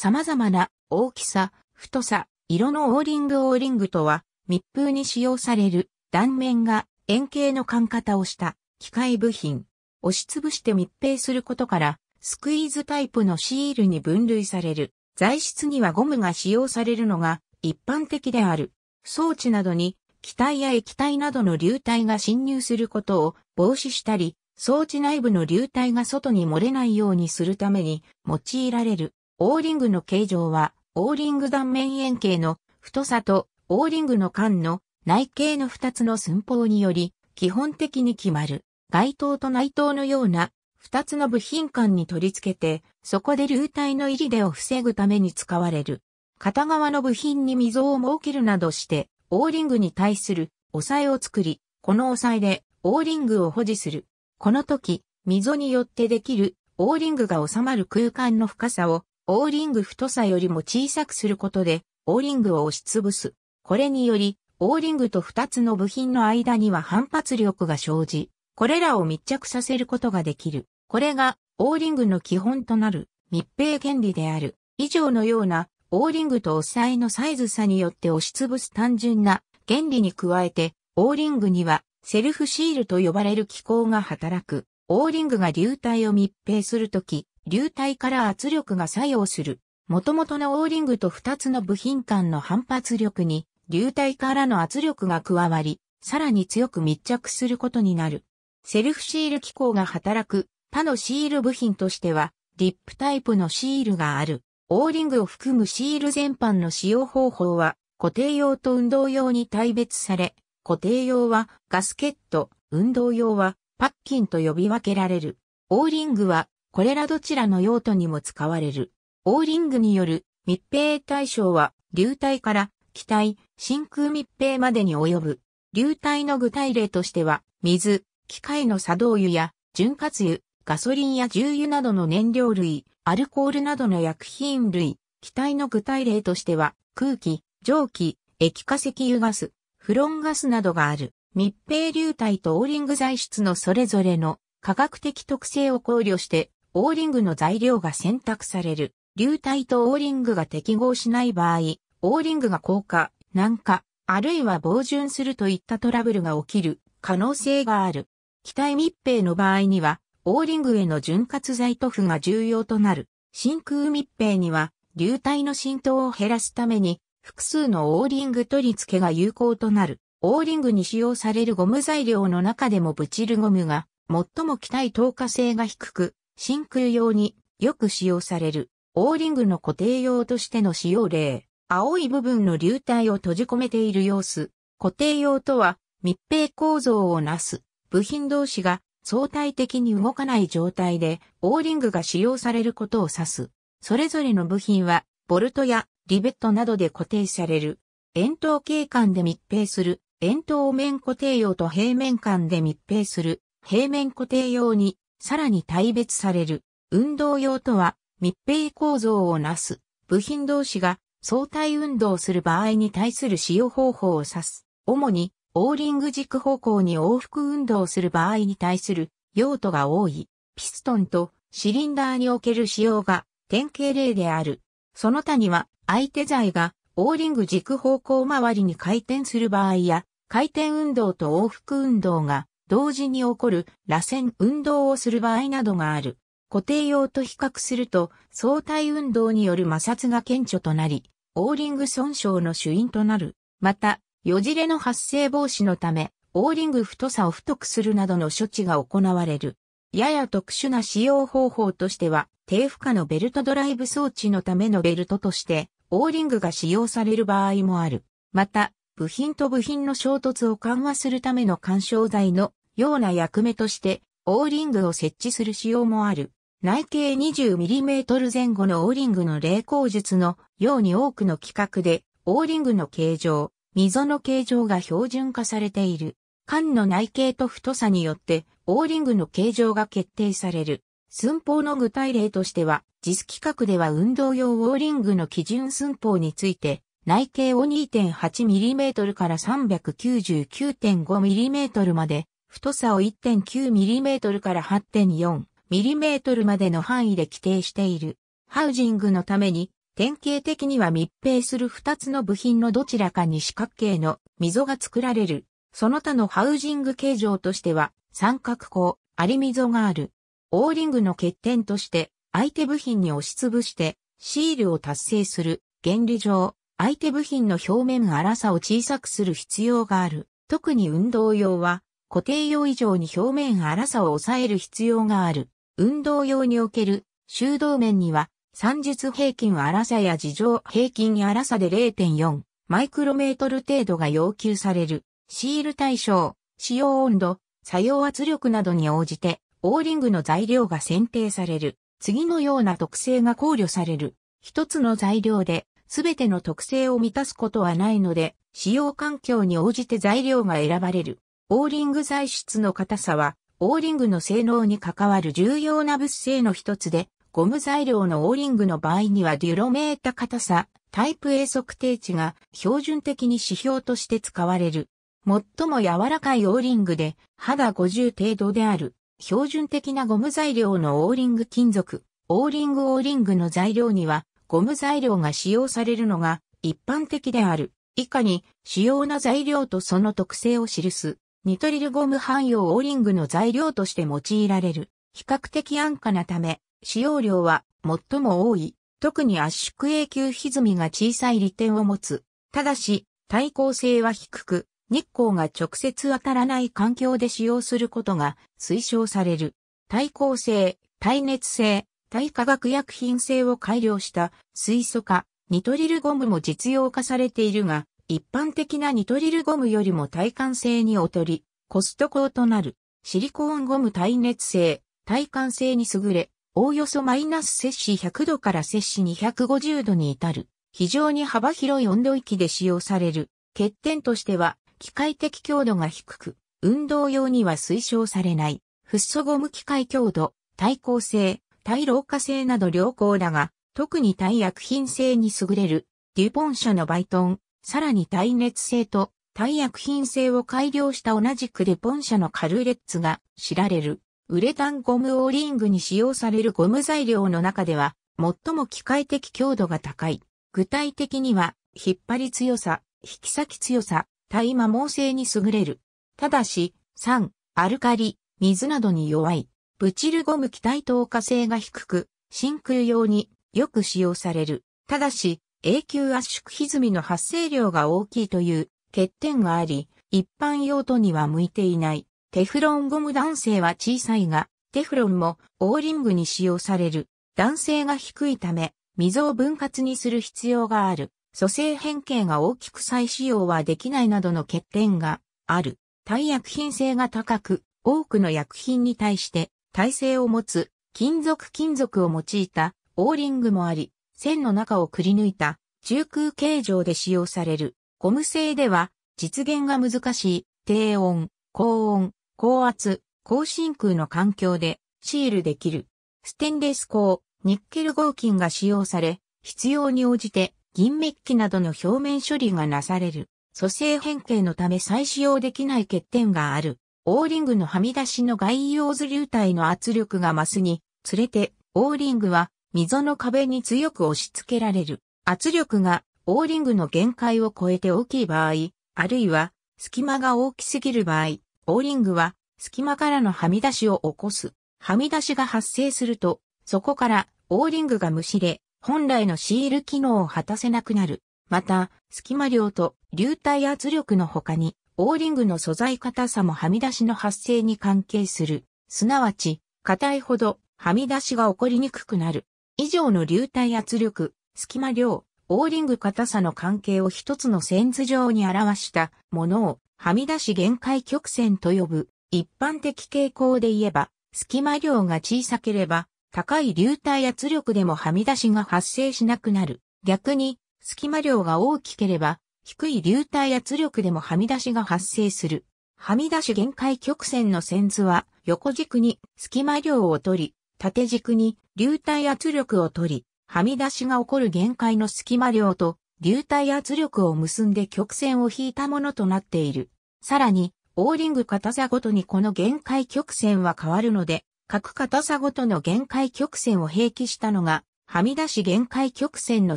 様々な大きさ、太さ、色のオーリングオーリングとは密封に使用される断面が円形の管型をした機械部品。押しつぶして密閉することからスクイーズタイプのシールに分類される。材質にはゴムが使用されるのが一般的である。装置などに気体や液体などの流体が侵入することを防止したり、装置内部の流体が外に漏れないようにするために用いられる。オーリングの形状は、オーリング断面円形の太さと、オーリングの間の内径の2つの寸法により、基本的に決まる。外灯と内灯のような2つの部品間に取り付けて、そこで流体の入り出を防ぐために使われる。片側の部品に溝を設けるなどして、オーリングに対する押さえを作り、この押さえでオーリングを保持する。この時、溝によってできるオーリングが収まる空間の深さをオーリング太さよりも小さくすることで、オーリングを押しつぶす。これにより、オーリングと2つの部品の間には反発力が生じ、これらを密着させることができる。これが、オーリングの基本となる密閉原理である。以上のような、オーリングと押さえのサイズ差によって押しつぶす単純な原理に加えて、オーリングには、セルフシールと呼ばれる機構が働く。オーリングが流体を密閉するとき、流体から圧力が作用する。元々のオーリングと2つの部品間の反発力に、流体からの圧力が加わり、さらに強く密着することになる。セルフシール機構が働く他のシール部品としては、リップタイプのシールがある。オーリングを含むシール全般の使用方法は、固定用と運動用に大別され、固定用はガスケット、運動用はパッキンと呼び分けられる。オーリングはこれらどちらの用途にも使われる。オーリングによる密閉対象は、流体から気体、真空密閉までに及ぶ。流体の具体例としては、水、機械の作動油や潤滑油、ガソリンや重油などの燃料類、アルコールなどの薬品類、気体の具体例としては、空気、蒸気、液化石油ガス、フロンガスなどがある。密閉流体とオーリング材質のそれぞれの科学的特性を考慮してオーリングの材料が選択される。流体とオーリングが適合しない場合、オーリングが硬化、軟化、あるいは防潤するといったトラブルが起きる可能性がある。機体密閉の場合には、オーリングへの潤滑剤塗布が重要となる。真空密閉には、流体の浸透を減らすために、複数のオーリング取り付けが有効となる。オーリングに使用されるゴム材料の中でもブチルゴムが、最も機体透過性が低く、真空用によく使用される、オーリングの固定用としての使用例、青い部分の流体を閉じ込めている様子、固定用とは密閉構造をなす、部品同士が相対的に動かない状態で、オーリングが使用されることを指す。それぞれの部品は、ボルトやリベットなどで固定される。円筒形間で密閉する、円筒面固定用と平面間で密閉する、平面固定用にさらに大別される。運動用とは密閉構造をなす部品同士が相対運動する場合に対する使用方法を指す。主にオーリング軸方向に往復運動する場合に対する用途が多い。ピストンとシリンダーにおける使用が典型例である。その他には相手材がオーリング軸方向周りに回転する場合や回転運動と往復運動が同時に起こる螺旋運動をする場合などがある。固定用と比較すると相対運動による摩擦が顕著となり、オーリング損傷の主因となる。また、よじれの発生防止のため、オーリング太さを太くするなどの処置が行われる。やや特殊な使用方法としては、低負荷のベルトドライブ装置のためのベルトとして、オーリングが使用される場合もある。また、部品と部品の衝突を緩和するための干渉剤のような役目として、オーリングを設置する仕様もある。内径 20mm 前後のオーリングの霊光術のように多くの規格で、オーリングの形状、溝の形状が標準化されている。管の内径と太さによって、オーリングの形状が決定される。寸法の具体例としては、実規格では運動用オーリングの基準寸法について、内径を 2.8mm から 399.5mm まで太さを 1.9mm から 8.4mm までの範囲で規定している。ハウジングのために、典型的には密閉する2つの部品のどちらかに四角形の溝が作られる。その他のハウジング形状としては、三角孔、あり溝がある。オーリングの欠点として、相手部品に押しつぶして、シールを達成する。原理上、相手部品の表面粗さを小さくする必要がある。特に運動用は、固定用以上に表面粗さを抑える必要がある。運動用における修道面には、算術平均粗さや事情平均粗さで0.4マイクロメートル程度が要求される。シール対象、使用温度、作用圧力などに応じて、オーリングの材料が選定される。次のような特性が考慮される。一つの材料で、すべての特性を満たすことはないので、使用環境に応じて材料が選ばれる。オーリング材質の硬さは、オーリングの性能に関わる重要な物性の一つで、ゴム材料のオーリングの場合にはデュロメータ硬さ、タイプ A 測定値が標準的に指標として使われる。最も柔らかいオーリングで肌50程度である標準的なゴム材料のオーリング金属、オーリングオーリングの材料にはゴム材料が使用されるのが一般的である。以下に主要な材料とその特性を記す。ニトリルゴム汎用オーリングの材料として用いられる。比較的安価なため、使用量は最も多い。特に圧縮永久歪みが小さい利点を持つ。ただし、耐光性は低く、日光が直接当たらない環境で使用することが推奨される。耐光性、耐熱性、耐化学薬品性を改良した水素化、ニトリルゴムも実用化されているが、一般的なニトリルゴムよりも耐寒性に劣り、コスト高となる、シリコーンゴム耐熱性、耐寒性に優れ、おおよそマイナス摂氏100度から摂氏250度に至る、非常に幅広い温度域で使用される。欠点としては、機械的強度が低く、運動用には推奨されない、フッ素ゴム機械強度、耐候性、耐老化性など良好だが、特に耐薬品性に優れる、デュポン社のバイトン、さらに耐熱性と耐薬品性を改良した同じくデポン社のカルレッツが知られる、ウレタンゴムオーリングに使用されるゴム材料の中では、最も機械的強度が高い。具体的には、引っ張り強さ、引き裂き強さ、耐摩耗性に優れる。ただし、酸、アルカリ、水などに弱い。ブチルゴム気体透過性が低く、真空用によく使用される。ただし、永久圧縮歪みの発生量が大きいという欠点があり、一般用途には向いていない。テフロンゴム弾性は小さいが、テフロンもオーリングに使用される。弾性が低いため、溝を分割にする必要がある。組成変形が大きく再使用はできないなどの欠点がある。耐薬品性が高く、多くの薬品に対して耐性を持つ金属金属を用いたオーリングもあり、線の中をくり抜いた中空形状で使用される。ゴム製では実現が難しい低温、高温、高圧、高真空の環境でシールできる。ステンレス鋼、ニッケル合金が使用され、必要に応じて銀メッキなどの表面処理がなされる。蘇生変形のため再使用できない欠点がある。オーリングのはみ出しの外用図流体の圧力が増すにつれて、オーリングは溝の壁に強く押し付けられる。圧力がオーリングの限界を超えて大きい場合、あるいは隙間が大きすぎる場合、オーリングは隙間からのはみ出しを起こす。はみ出しが発生すると、そこからオーリングがむしれ、本来のシール機能を果たせなくなる。また、隙間量と流体圧力の他に、オーリングの素材硬さもはみ出しの発生に関係する。すなわち、硬いほどはみ出しが起こりにくくなる。以上の流体圧力、隙間量、オーリング硬さの関係を一つの線図上に表したものをはみ出し限界曲線と呼ぶ。一般的傾向で言えば、隙間量が小さければ、高い流体圧力でもはみ出しが発生しなくなる。逆に、隙間量が大きければ、低い流体圧力でもはみ出しが発生する。はみ出し限界曲線の線図は、横軸に隙間量を取り、縦軸に流体圧力を取り、はみ出しが起こる限界の隙間量と流体圧力を結んで曲線を引いたものとなっている。さらに、オーリング硬さごとにこの限界曲線は変わるので、各硬さごとの限界曲線を併記したのが、はみ出し限界曲線の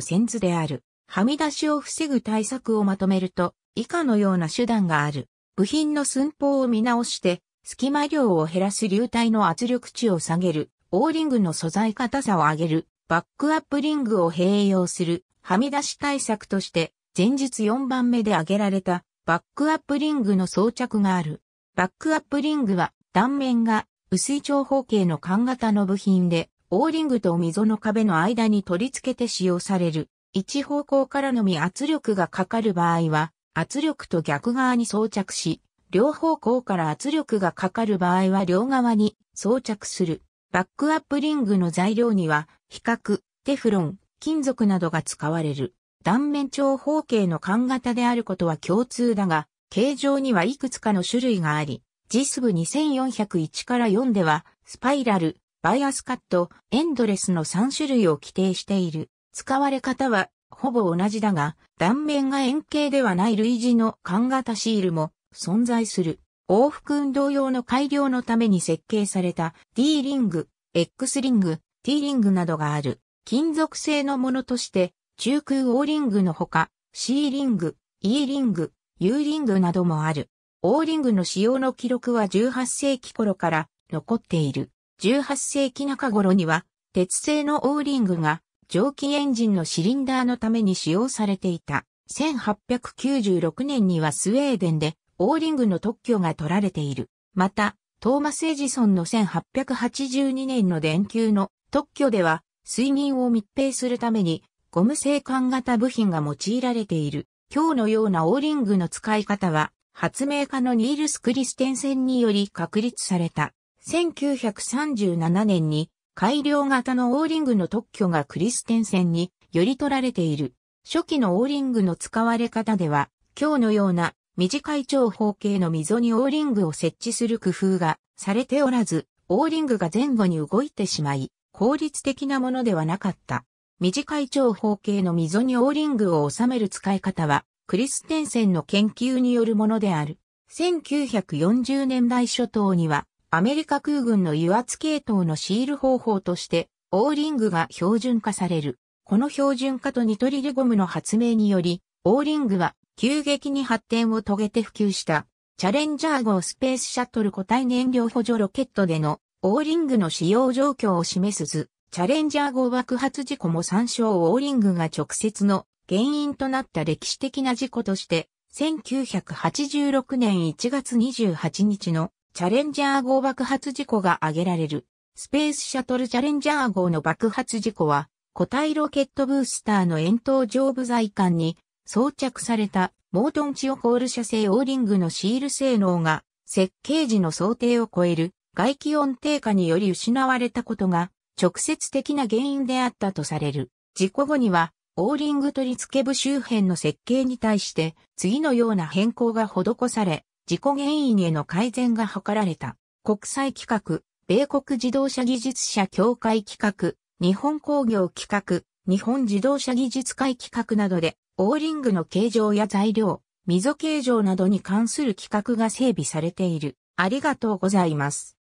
線図である。はみ出しを防ぐ対策をまとめると、以下のような手段がある。部品の寸法を見直して、隙間量を減らす流体の圧力値を下げる。オーリングの素材硬さを上げる、バックアップリングを併用する、はみ出し対策として、前日4番目で挙げられた、バックアップリングの装着がある。バックアップリングは、断面が薄い長方形の缶型の部品で、オーリングと溝の壁の間に取り付けて使用される。一方向からのみ圧力がかかる場合は、圧力と逆側に装着し、両方向から圧力がかかる場合は両側に装着する。バックアップリングの材料には、比較、テフロン、金属などが使われる。断面長方形の管型であることは共通だが、形状にはいくつかの種類があり、ジスブ2401から4では、スパイラル、バイアスカット、エンドレスの3種類を規定している。使われ方は、ほぼ同じだが、断面が円形ではない類似の管型シールも存在する。往復運動用の改良のために設計された D リング、X リング、T リングなどがある金属製のものとして中空 O リングのほか C リング、E リング、U リングなどもある。O リングの使用の記録は18世紀頃から残っている。18世紀中頃には鉄製の O リングが蒸気エンジンのシリンダーのために使用されていた。1896年にはスウェーデンでオーリングの特許が取られている。また、トーマス・エジソンの1882年の電球の特許では、睡眠を密閉するために、ゴム製管型部品が用いられている。今日のようなオーリングの使い方は、発明家のニールス・クリステンセンにより確立された。1937年に改良型のオーリングの特許がクリステンセンにより取られている。初期のオーリングの使われ方では、今日のような短い長方形の溝にオーリングを設置する工夫がされておらず、オーリングが前後に動いてしまい、効率的なものではなかった。短い長方形の溝にオーリングを収める使い方は、クリステンセンの研究によるものである。1940年代初頭には、アメリカ空軍の油圧系統のシール方法として、オーリングが標準化される。この標準化とニトリルゴムの発明により、オーリングは急激に発展を遂げて普及した、チャレンジャー号スペースシャトル固体燃料補助ロケットでの、オーリングの使用状況を示す図、チャレンジャー号爆発事故も参照オーリングが直接の原因となった歴史的な事故として、1986年1月28日のチャレンジャー号爆発事故が挙げられる。スペースシャトルチャレンジャー号の爆発事故は、固体ロケットブースターの円筒上部材管に装着されたモートンチオコール社製オーリングのシール性能が設計時の想定を超える外気温低下により失われたことが直接的な原因であったとされる。事故後にはオーリング取り付け部周辺の設計に対して次のような変更が施され、事故原因への改善が図られた。国際企画、米国自動車技術者協会企画、日本工業企画、日本自動車技術会企画などでオーリングの形状や材料、溝形状などに関する規格が整備されている。ありがとうございます。